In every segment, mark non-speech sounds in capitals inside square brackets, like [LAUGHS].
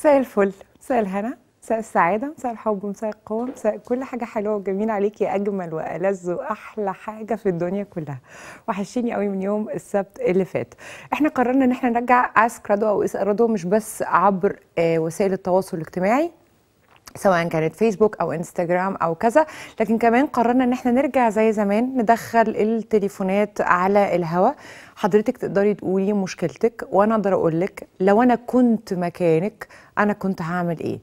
مساء الفل مساء الهنا مساء السعاده مساء الحب مساء القوه مساء كل حاجه حلوه وجميله عليكي اجمل والذ واحلى حاجه في الدنيا كلها وحشيني قوي من يوم السبت اللي فات احنا قررنا ان احنا نرجع اسك رادو او اسال رادو مش بس عبر آه، وسائل التواصل الاجتماعي سواء كانت فيسبوك او انستغرام او كذا لكن كمان قررنا ان احنا نرجع زي زمان ندخل التليفونات على الهواء حضرتك تقدري تقولي مشكلتك وانا اقدر اقول لك لو انا كنت مكانك انا كنت هعمل ايه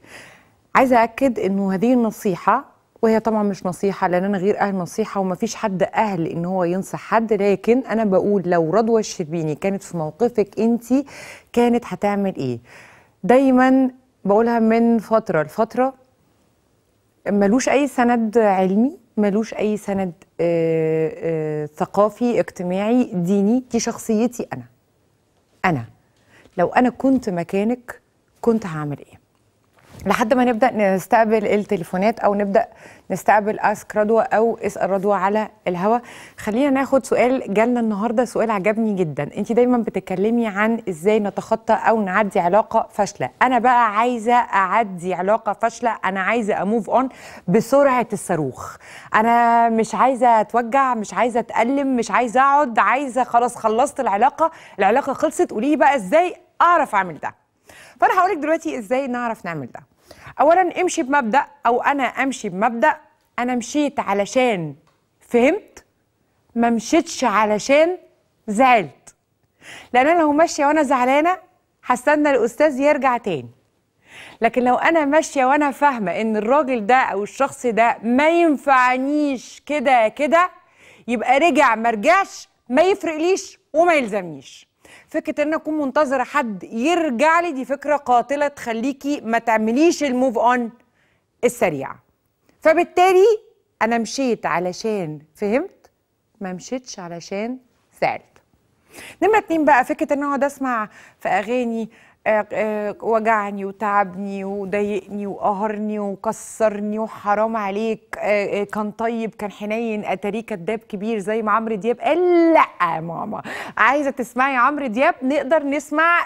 عايزه اكد انه هذه النصيحه وهي طبعا مش نصيحه لان انا غير اهل نصيحه ومفيش حد اهل ان هو ينصح حد لكن انا بقول لو رضوى الشربيني كانت في موقفك انت كانت هتعمل ايه دايما بقولها من فتره لفتره ملوش اي سند علمي ملوش اي سند آه، آه، ثقافي اجتماعي ديني دي شخصيتي انا انا لو انا كنت مكانك كنت هعمل ايه لحد ما نبدا نستقبل التليفونات او نبدا نستقبل اسك رضوى او اسال رضوى على الهوا خلينا ناخد سؤال جالنا النهارده سؤال عجبني جدا انت دايما بتتكلمي عن ازاي نتخطى او نعدي علاقه فاشله انا بقى عايزه اعدي علاقه فاشله انا عايزه اموف اون بسرعه الصاروخ انا مش عايزه اتوجع مش عايزه اتالم مش عايزه اقعد عايزه خلاص خلصت العلاقه العلاقه خلصت قولي بقى ازاي اعرف اعمل ده فانا هقول لك دلوقتي ازاي نعرف نعمل ده اولا امشي بمبدا او انا امشي بمبدا انا مشيت علشان فهمت ما مشيتش علشان زعلت لان انا لو ماشيه وانا زعلانه هستنى الاستاذ يرجع تاني لكن لو انا ماشيه وانا فاهمه ان الراجل ده او الشخص ده ما ينفعنيش كده كده يبقى رجع ما رجعش ما يفرقليش وما يلزمنيش فكره ان اكون منتظره حد يرجع لي دي فكره قاتله تخليكي ما تعمليش الموف اون السريع فبالتالي انا مشيت علشان فهمت ما مشيتش علشان زعلت نمرة اتنين بقى فكرة ان اقعد اسمع في اغاني إيه، إيه، وجعني وتعبني وضايقني وقهرني وكسرني وحرام عليك إيه، كان طيب كان حنين اتاريه كداب كبير زي ما عمرو دياب قال لا ماما عايزه تسمعي عمرو دياب نقدر نسمع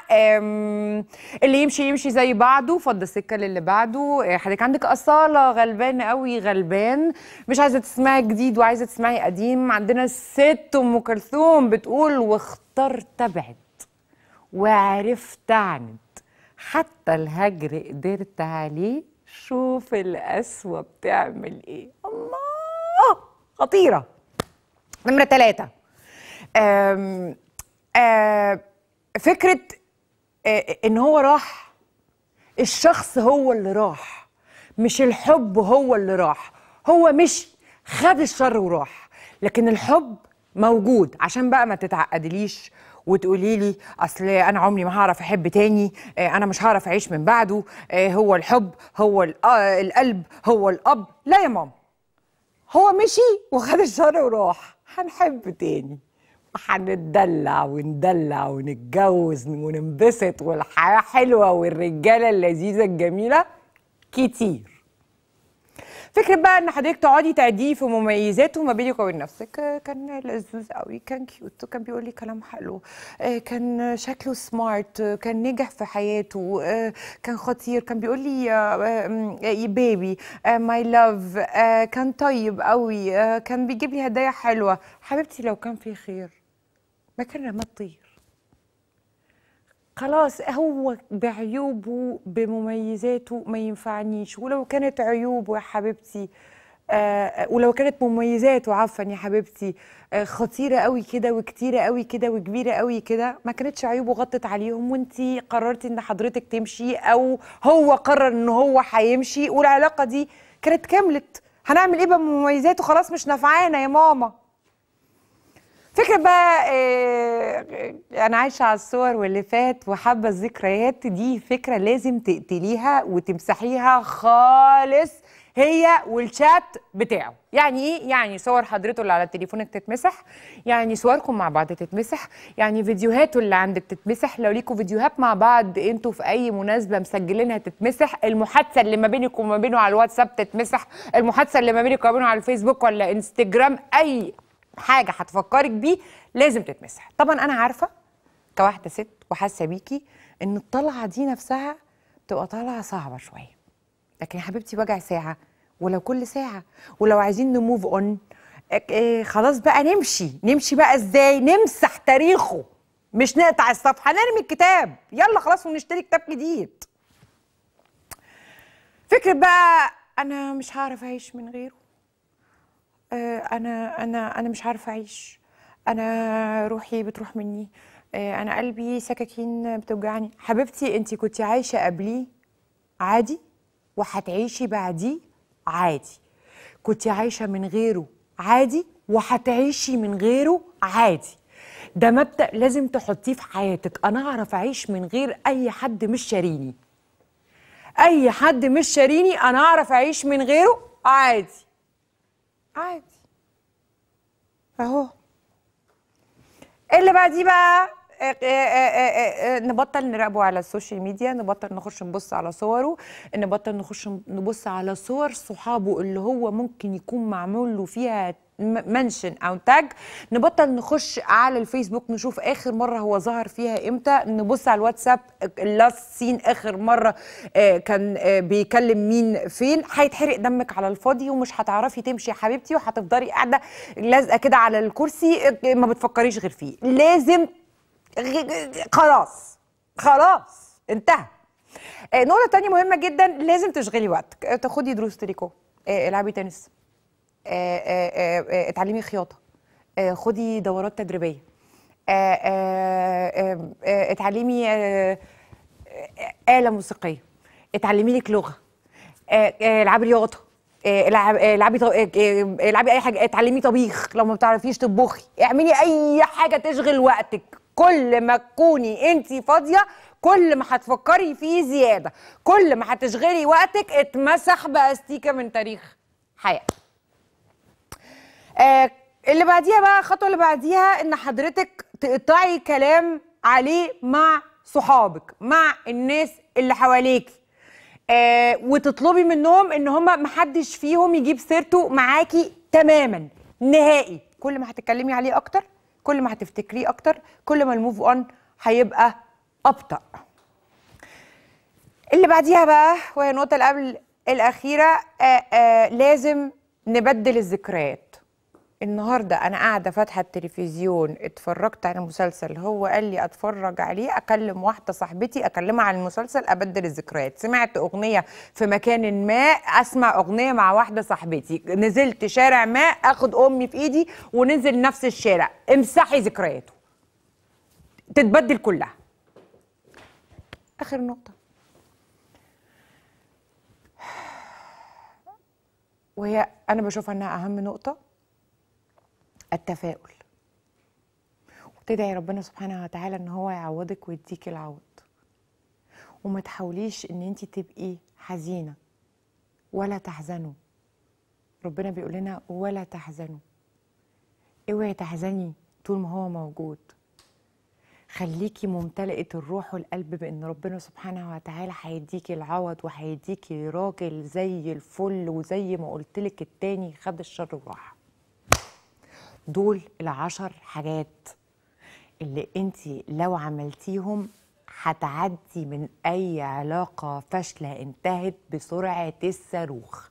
اللي يمشي يمشي زي بعضه فض السكه للي بعده حضرتك عندك اصاله غلبان قوي غلبان مش عايزه تسمعي جديد وعايزه تسمعي قديم عندنا الست ام كلثوم بتقول واخترت ابعد وعرفت أعند حتى الهجر قدرت عليه شوف القسوة بتعمل إيه الله خطيرة نمرة ثلاثة آم آم فكرة إن هو راح الشخص هو اللي راح مش الحب هو اللي راح هو مش خد الشر وراح لكن الحب موجود عشان بقى ما تتعقدليش وتقولي لي اصل انا عمري ما هعرف احب تاني آه، انا مش هعرف اعيش من بعده آه، هو الحب هو آه، القلب هو الاب لا يا ماما هو مشي وخد الشر وراح هنحب تاني هنتدلع وندلع ونتجوز وننبسط والحياه حلوه والرجاله اللذيذه الجميله كتير فكره بقى ان حضرتك تقعدي تعديه في مميزاته ما بينك وبين نفسك آه، كان لذوذ قوي كان كيوت كان بيقول لي كلام حلو آه، كان شكله سمارت آه، كان نجح في حياته كان خطير كان بيقول لي يا بيبي ماي لاف كان طيب قوي كان بيجيب لي هدايا حلوه حبيبتي لو كان في خير ما كان رمى الطيب خلاص هو بعيوبه بمميزاته ما ينفعنيش ولو كانت عيوبه يا حبيبتي آه،, آه ولو كانت مميزاته عفوا يا حبيبتي آه خطيره قوي كده وكتيره قوي كده وكبيره قوي كده ما كانتش عيوبه غطت عليهم وانت قررتي ان حضرتك تمشي او هو قرر ان هو هيمشي والعلاقه دي كانت كملت هنعمل ايه بمميزاته خلاص مش نافعانا يا ماما فكرة بقى إيه أنا عايشة على الصور واللي فات وحابة الذكريات دي فكرة لازم تقتليها وتمسحيها خالص هي والشات بتاعه يعني ايه يعني صور حضرته اللي على تليفونك تتمسح يعني صوركم مع بعض تتمسح يعني فيديوهاته اللي عندك تتمسح لو ليكوا فيديوهات مع بعض انتوا في اي مناسبه مسجلينها تتمسح المحادثه اللي ما بينك وما بينه على الواتساب تتمسح المحادثه اللي ما بينك وما بينه على الفيسبوك ولا انستجرام اي حاجه هتفكرك بيه لازم تتمسح طبعا انا عارفه كواحده ست وحاسه بيكي ان الطلعه دي نفسها تبقى طالعه صعبه شويه لكن يا حبيبتي وجع ساعه ولو كل ساعه ولو عايزين نموف اون إيه، خلاص بقى نمشي نمشي بقى ازاي نمسح تاريخه مش نقطع الصفحه نرمي الكتاب يلا خلاص ونشتري كتاب جديد فكره بقى انا مش هعرف اعيش من غيره آه، انا انا انا مش عارفه اعيش انا روحي بتروح مني آه، انا قلبي سكاكين بتوجعني حبيبتي انت كنت عايشه قبليه عادي وهتعيشي بعديه عادي كنت عايشه من غيره عادي وهتعيشي من غيره عادي ده مبدا لازم تحطيه في حياتك انا اعرف اعيش من غير اي حد مش شاريني اي حد مش شاريني انا اعرف اعيش من غيره عادي عادي اهو اللي بعديه بقى آآ آه، آآ آه، آآ آه، نبطل نراقبه على السوشيال ميديا نبطل نخش نبص على صوره نبطل نخش نبص على صور صحابه اللي هو ممكن يكون معمول له فيها منشن او تاج نبطل نخش على الفيسبوك نشوف اخر مره هو ظهر فيها امتى نبص على الواتساب اللاست سين اخر مره آه، كان آه، بيكلم مين فين هيتحرق دمك على الفاضي ومش هتعرفي تمشي يا حبيبتي وهتفضلي قاعده لازقه كده على الكرسي آه، ما بتفكريش غير فيه لازم خلاص خلاص انتهى نقطه تانية مهمه جدا لازم تشغلي وقتك تاخدي دروس تريكو العبي تنس آه، آه، آه، اتعلمي خياطه خدي دورات تدريبيه اتعلمي آلة موسيقية اتعلمي لك لغة العبي رياضة العبي العبي اي حاجه اتعلمي طبيخ لو ما بتعرفيش تطبخي اعملي اي حاجه تشغل وقتك كل ما تكوني انت فاضيه كل ما هتفكري فيه زياده كل ما هتشغلي وقتك اتمسح باستيكه من تاريخ حياتك آه اللي بعديها بقى الخطوه اللي بعديها ان حضرتك تقطعي كلام عليه مع صحابك مع الناس اللي حواليكي آه وتطلبي منهم ان هم محدش فيهم يجيب سيرته معاكي تماما نهائي كل ما هتتكلمي عليه اكتر كل ما هتفتكريه اكتر كل ما الموف اون هيبقى ابطا اللي بعديها بقى وهي النقطه اللي قبل الاخيره آآ آه، آآ آه، لازم نبدل الذكريات النهارده انا قاعده فاتحه التلفزيون اتفرجت على مسلسل هو قال لي اتفرج عليه اكلم واحده صاحبتي اكلمها عن المسلسل ابدل الذكريات سمعت اغنيه في مكان ما اسمع اغنيه مع واحده صاحبتي نزلت شارع ما اخد امي في ايدي وننزل نفس الشارع امسحي ذكرياته تتبدل كلها اخر نقطه وهي انا بشوفها انها اهم نقطه التفاؤل وتدعي ربنا سبحانه وتعالى ان هو يعوضك ويديك العوض وما تحاوليش ان انت تبقي حزينه ولا تحزنوا ربنا بيقول لنا ولا تحزنوا اوعي تحزني طول ما هو موجود خليكي ممتلئة الروح والقلب بأن ربنا سبحانه وتعالى هيديكي العوض وهيديكي راجل زي الفل وزي ما قلتلك التاني خد الشر وراح دول العشر حاجات اللي انت لو عملتيهم هتعدي من اي علاقه فاشله انتهت بسرعه الصاروخ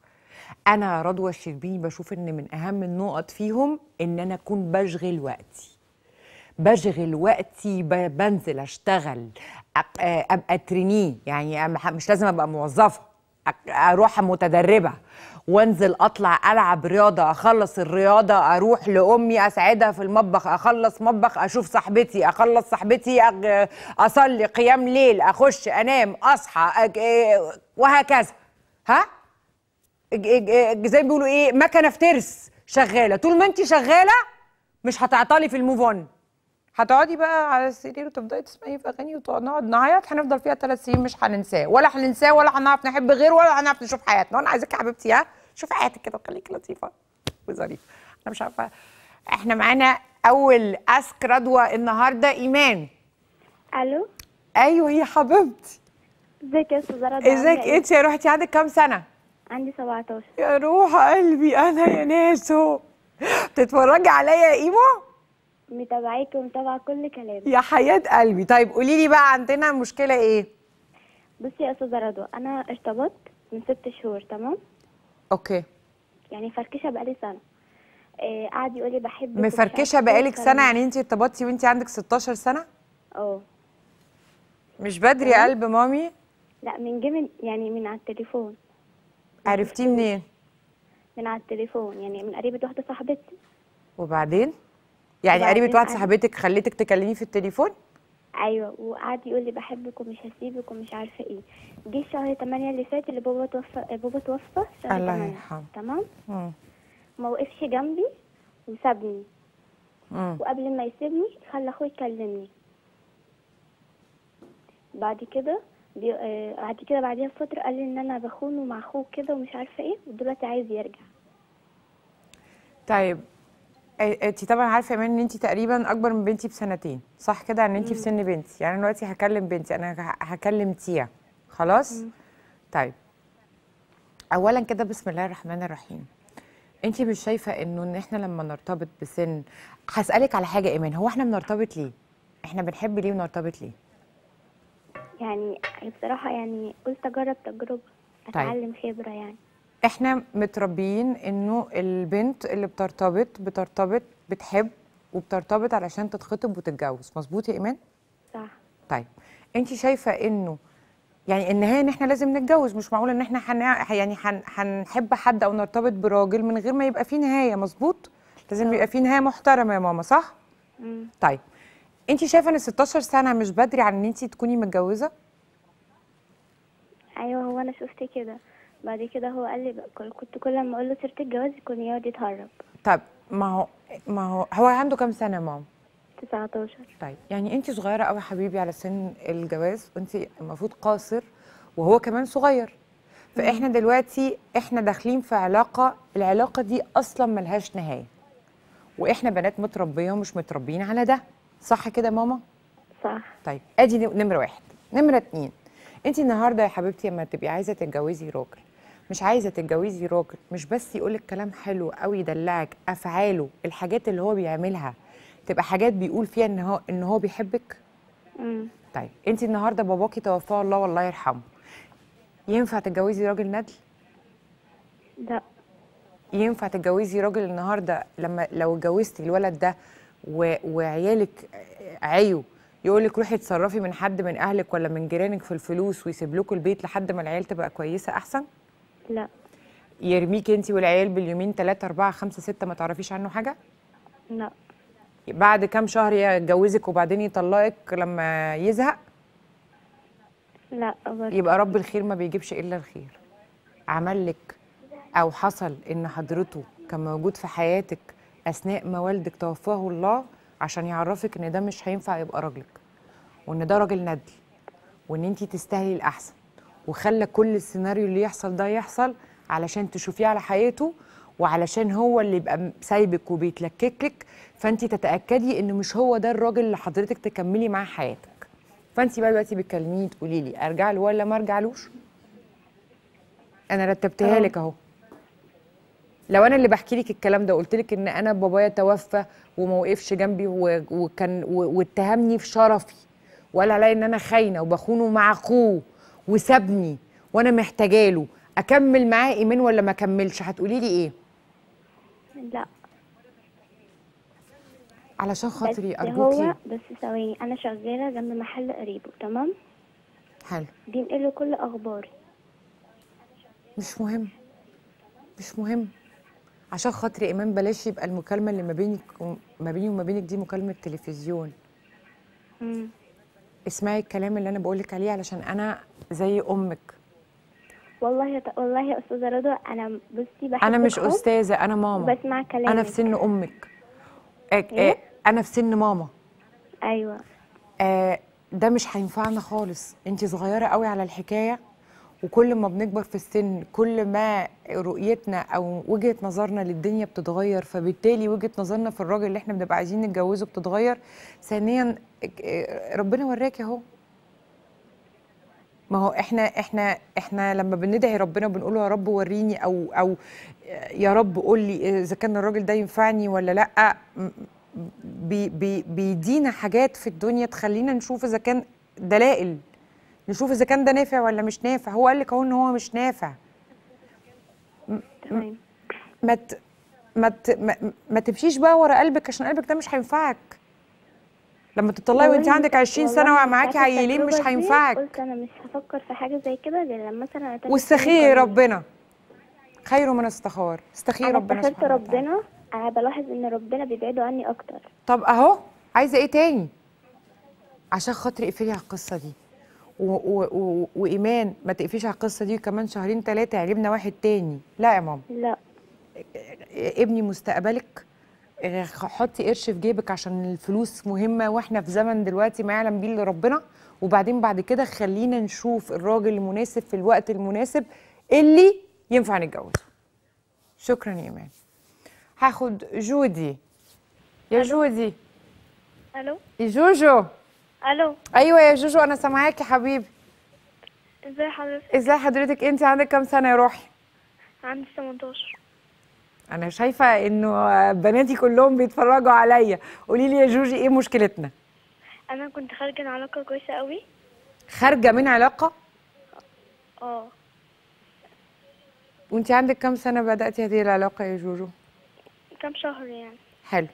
انا رضوى الشربيني بشوف ان من اهم النقط فيهم ان انا اكون بشغل وقتي بشغل وقتي بنزل اشتغل ابقى ترينيه يعني مش لازم ابقى موظفه اروح متدربه وانزل اطلع العب رياضه اخلص الرياضه اروح لامي اسعدها في المطبخ اخلص مطبخ اشوف صاحبتي اخلص صاحبتي أغ... اصلي قيام ليل اخش انام اصحى أج... إيه، وهكذا ها زي ما بيقولوا ايه مكنه في ترس شغاله طول ما انت شغاله مش هتعطلي في الموف اون هتقعدي بقى على السرير وتفضلي تسمعي في اغاني ونقعد نعيط هنفضل فيها ثلاث سنين مش هننساه ولا هننساه ولا هنعرف نحب غيره ولا هنعرف نشوف حياتنا وانا عايزاك يا حبيبتي ها شوف حياتك كده وخليك لطيفه وظريفه انا مش عارفه احنا معانا اول اسك ردوة النهارده ايمان الو ايوه يا حبيبتي ازيك يا استاذه ازيك إيه؟ انت يا روحتي عندك كام سنه عندي 17 يا روح قلبي انا يا ناسو بتتفرجي عليا يا ايمو متابعاكي ومتابعه كل كلامك يا حياه قلبي طيب قولي لي بقى عندنا مشكله ايه بصي يا استاذه رضوى انا ارتبطت من ست شهور تمام اوكي يعني فركشه بقالي سنه آه قعد يقول لي بحبك مفركشه بقالك سنه يعني انت ارتبطتي وانت عندك 16 سنه اه مش بدري يا قلب مامي لا من جه يعني من على التليفون عرفتيه منين من على التليفون يعني من قريبه واحده صاحبتي وبعدين يعني قريبه واحده صاحبتك خليتك تكلميه في التليفون ايوه وقعد يقول لي بحبك ومش هسيبك ومش عارفه ايه جه شهر 8 اللي فات اللي بابا توفى بابا توفى شهر الله يرحمه تمام ما وقفش جنبي وسابني وقبل ما يسيبني خلى اخوه يكلمني بعد كده بي... آه... بعد كده بعديها بفتره قال لي ان انا بخونه مع اخوه كده ومش عارفه ايه ودلوقتي عايز يرجع طيب انت طبعا عارفه يا ان انت تقريبا اكبر من بنتي بسنتين صح كده يعني ان انت في سن بنتي يعني دلوقتي هكلم بنتي انا هكلم تيا خلاص مم. طيب اولا كده بسم الله الرحمن الرحيم انت مش شايفه انه ان احنا لما نرتبط بسن هسالك على حاجه ايمان هو احنا بنرتبط ليه احنا بنحب ليه ونرتبط ليه يعني بصراحه يعني قلت اجرب تجربه طيب. اتعلم طيب. خبره يعني احنا متربيين انه البنت اللي بترتبط بترتبط بتحب وبترتبط علشان تتخطب وتتجوز مظبوط يا ايمان صح طيب انت شايفه انه يعني النهايه ان احنا لازم نتجوز مش معقول ان احنا حن... يعني حن... هنحب حد او نرتبط براجل من غير ما يبقى في نهايه مظبوط لازم يبقى في نهايه محترمه يا ماما صح مم. طيب انت شايفه ان 16 سنه مش بدري عن ان انت تكوني متجوزه ايوه هو انا شفت كده بعد كده هو قال لي كنت كل ما اقول له سيره الجواز يكون يقعد يتهرب طب ما هو ما هو هو عنده كام سنه يا ماما 19 طيب يعني انت صغيره قوي يا حبيبي على سن الجواز وانت المفروض قاصر وهو كمان صغير فاحنا دلوقتي احنا داخلين في علاقه العلاقه دي اصلا ملهاش نهايه واحنا بنات متربيه ومش متربيين على ده صح كده ماما صح طيب ادي نمره واحد نمره اتنين انت النهارده يا حبيبتي لما تبقي عايزه تتجوزي راجل مش عايزه تتجوزي راجل مش بس لك كلام حلو او يدلعك افعاله الحاجات اللي هو بيعملها تبقى حاجات بيقول فيها ان هو ان هو بيحبك امم طيب انت النهارده باباكي توفاه الله والله يرحمه ينفع تتجوزي راجل ندل لا ينفع تتجوزي راجل النهارده لما لو اتجوزتي الولد ده و... وعيالك عيو يقول لك روحي اتصرفي من حد من اهلك ولا من جيرانك في الفلوس ويسيب لكم البيت لحد ما العيال تبقى كويسه احسن لا يرميك انت والعيال باليومين 3 4 5 6 ما تعرفيش عنه حاجه لا بعد كام شهر يتجوزك وبعدين يطلقك لما يزهق لا برضه. يبقى رب الخير ما بيجيبش الا الخير عمل لك او حصل ان حضرته كان موجود في حياتك اثناء ما والدك توفاه الله عشان يعرفك ان ده مش هينفع يبقى راجلك وان ده راجل ندل وان انت تستاهلي الاحسن وخلى كل السيناريو اللي يحصل ده يحصل علشان تشوفيه على حقيقته وعلشان هو اللي يبقى سايبك وبيتلككك فانت تتاكدي ان مش هو ده الراجل اللي حضرتك تكملي معاه حياتك فانت بقى دلوقتي بتكلميني تقولي لي ارجع له ولا ما ارجعلوش انا رتبتها لك اهو لو انا اللي بحكي لك الكلام ده قلت لك ان انا بابايا توفى وما وقفش جنبي وكان واتهمني في شرفي وقال عليا ان انا خاينه وبخونه مع اخوه وسابني وانا محتاجه له اكمل معاه ايمان ولا ما اكملش هتقولي لي ايه لا علشان خاطري ارجوكي هو بس ثواني انا شغاله جنب محل قريبه تمام حلو بينقل له كل اخباري مش مهم مش مهم عشان خاطري ايمان بلاش يبقى المكالمه اللي ما بينك ما بيني وما بينك دي مكالمه تلفزيون امم اسمعي الكلام اللي انا بقول لك عليه علشان انا زي امك والله يا والله يا استاذه رضا انا بصي بحبك انا مش استاذه انا ماما بسمع كلامك انا في سن امك أك... إيه؟ انا في سن ماما ايوه آه ده مش هينفعنا خالص انت صغيره قوي على الحكايه وكل ما بنكبر في السن كل ما رؤيتنا او وجهه نظرنا للدنيا بتتغير فبالتالي وجهه نظرنا في الراجل اللي احنا بنبقى عايزين نتجوزه بتتغير ثانيا ربنا وراك اهو ما هو احنا احنا احنا لما بندعي ربنا بنقول له يا رب وريني او او يا رب قول لي اذا كان الراجل ده ينفعني ولا لا بي بي بيدينا حاجات في الدنيا تخلينا نشوف اذا كان دلائل نشوف اذا كان ده نافع ولا مش نافع هو قال لك اهو ان هو مش نافع تمام ما ما ما تمشيش بقى ورا قلبك عشان قلبك ده مش هينفعك لما تطلعي وانت عندك 20 سنه ومعاكي عيلين مش إيه، هينفعك قلت انا مش هفكر في حاجه زي كده غير لما مثلا واستخيري ربنا خير من استخار استخيري ربنا سبحانه ربنا انا بلاحظ ان ربنا بيبعده عني اكتر طب اهو عايزه ايه تاني عشان خاطري اقفلي على القصه دي و و و وايمان ما تقفيش على القصه دي كمان شهرين ثلاثه يعجبنا واحد تاني لا يا ماما لا ابني مستقبلك حطي قرش في جيبك عشان الفلوس مهمه واحنا في زمن دلوقتي ما يعلم بيه الا ربنا وبعدين بعد كده خلينا نشوف الراجل المناسب في الوقت المناسب اللي ينفع نتجوزه شكرا يا ايمان هاخد جودي يا جودي الو جوجو الو ايوه يا جوجو انا سامعاك يا حبيبي ازي حضرتك ازي حضرتك انت عندك كام سنه يا روحي عندي 18 انا شايفه انه بناتي كلهم بيتفرجوا عليا قولي لي يا جوجي ايه مشكلتنا انا كنت خارجه من علاقه كويسه قوي خارجه من علاقه اه وانت عندك كام سنه بداتي هذه العلاقه يا جوجو كام شهر يعني حلو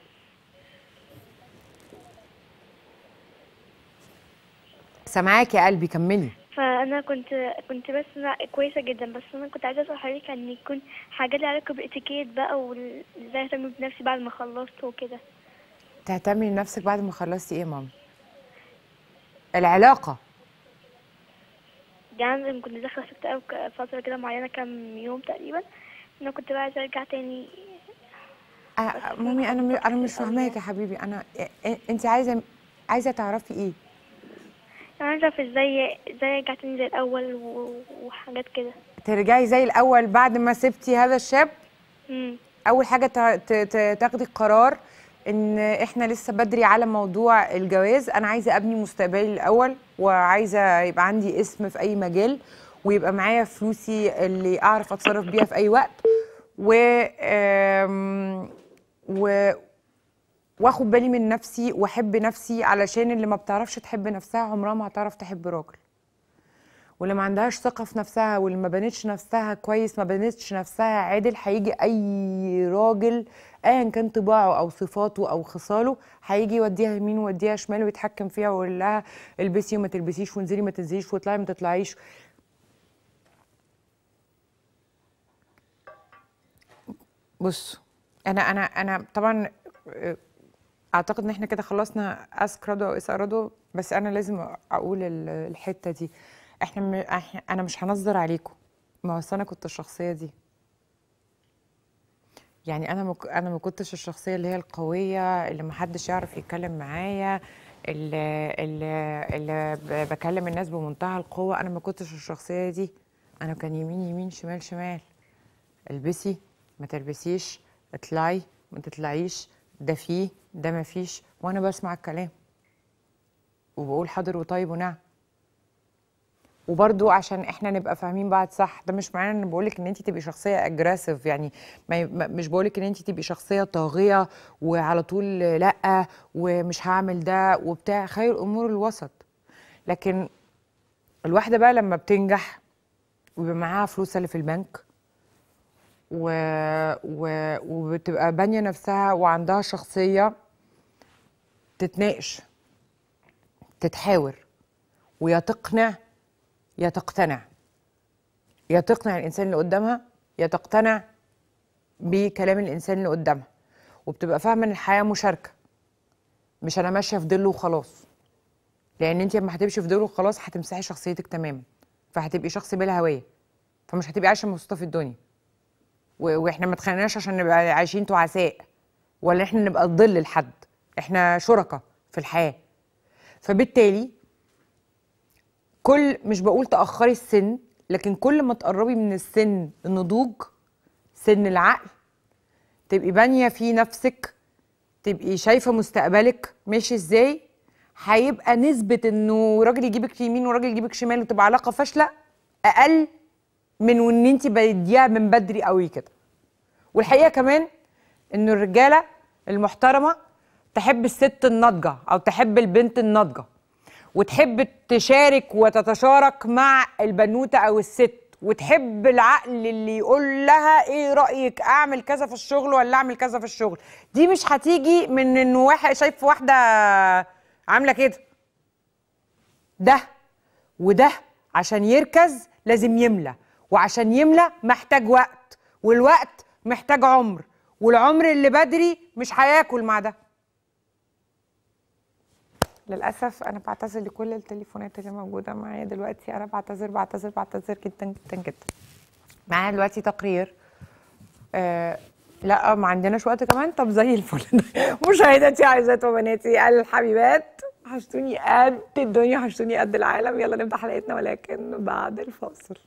سامعاك يا قلبي كملي فانا كنت كنت بس كويسه جدا بس انا كنت عايزه اسال حضرتك ان يكون حاجه ليها علاقه بالاتيكيت بقى وازاي اهتم بنفسي بعد ما خلصت وكده تهتمي بنفسك بعد ما خلصتي ايه يا ماما العلاقه يعني كنت داخله ست فتره كده معينه كام يوم تقريبا انا كنت بقى عايزه ارجع تاني أه مامي انا انا مش فاهماك يا حبيبي انا انت عايزه عايزه تعرفي ايه اعرف ازاي ازاي رجعت زي الاول وحاجات كده ترجعي زي الاول بعد ما سبتي هذا الشاب امم اول حاجه تاخدي القرار ان احنا لسه بدري على موضوع الجواز انا عايزه ابني مستقبلي الاول وعايزه يبقى عندي اسم في اي مجال ويبقى معايا فلوسي اللي اعرف اتصرف بيها في اي وقت و و واخد بالي من نفسي واحب نفسي علشان اللي ما بتعرفش تحب نفسها عمرها ما هتعرف تحب راجل واللي ما عندهاش ثقه في نفسها واللي ما بنتش نفسها كويس ما بنتش نفسها عادل هيجي اي راجل ايا كان طباعه او صفاته او خصاله هيجي يوديها يمين ويوديها شمال ويتحكم فيها ويقول لها البسي وما تلبسيش وانزلي ما تنزليش واطلعي ما تطلعيش بص انا انا انا طبعا آه، اعتقد ان احنا كده خلصنا اسكرادو او اسارادو بس انا لازم اقول الحته دي احنا م... انا مش هنظر عليكم ما هو انا كنت الشخصيه دي يعني انا مك... انا ما كنتش الشخصيه اللي هي القويه اللي ما حدش يعرف يتكلم معايا اللي... اللي... اللي بكلم الناس بمنتهى القوه انا ما كنتش الشخصيه دي انا كان يمين يمين شمال شمال البسي ما تلبسيش اطلعي ما تطلعيش ده فيه ده ما فيش وانا بسمع الكلام وبقول حاضر وطيب ونعم وبرضو عشان احنا نبقى فاهمين بعض صح ده مش معناه ان بقولك ان انت تبقي شخصيه اجريسيف يعني ما مش بقولك ان انت تبقي شخصيه طاغيه وعلى طول لا ومش هعمل ده وبتاع خير الامور الوسط لكن الواحده بقى لما بتنجح ويبقى معاها فلوسها اللي في البنك و... و... وبتبقى بانيه نفسها وعندها شخصيه تتناقش تتحاور ويا تقنع يا تقتنع يا تقنع الانسان اللي قدامها يا تقتنع بكلام الانسان اللي قدامها وبتبقى فاهمه ان الحياه مشاركه مش انا ماشيه في ضله وخلاص لان انت لما هتمشي في ضله وخلاص هتمسحي شخصيتك تماما فهتبقي شخص بلا هويه فمش هتبقي عايشه مبسوطه في الدنيا واحنا ما اتخانقناش عشان نبقى عايشين تعساء ولا احنا نبقى ظل لحد احنا شركاء في الحياه فبالتالي كل مش بقول تاخري السن لكن كل ما تقربي من السن النضوج سن العقل تبقي بانيه في نفسك تبقي شايفه مستقبلك ماشي ازاي هيبقى نسبه انه راجل يجيبك يمين وراجل يجيبك شمال وتبقى علاقه فاشله اقل من وان انت بديها من بدري قوي كده والحقيقه كمان ان الرجاله المحترمه تحب الست الناضجه او تحب البنت الناضجه وتحب تشارك وتتشارك مع البنوته او الست وتحب العقل اللي يقول لها ايه رايك اعمل كذا في الشغل ولا اعمل كذا في الشغل دي مش هتيجي من ان واحد شايف واحده عامله كده ده وده عشان يركز لازم يملى وعشان يملى محتاج وقت والوقت محتاج عمر والعمر اللي بدري مش هياكل مع ده للاسف انا بعتذر لكل التليفونات اللي موجوده معايا دلوقتي انا بعتذر بعتذر بعتذر جدا جدا جدا معايا دلوقتي تقرير آه لا آه، ما عندناش وقت كمان طب زي الفل [LAUGHS] مشاهداتي عايزات وبناتي الحبيبات حشتوني قد الدنيا حشتوني قد العالم يلا نبدا حلقتنا ولكن بعد الفاصل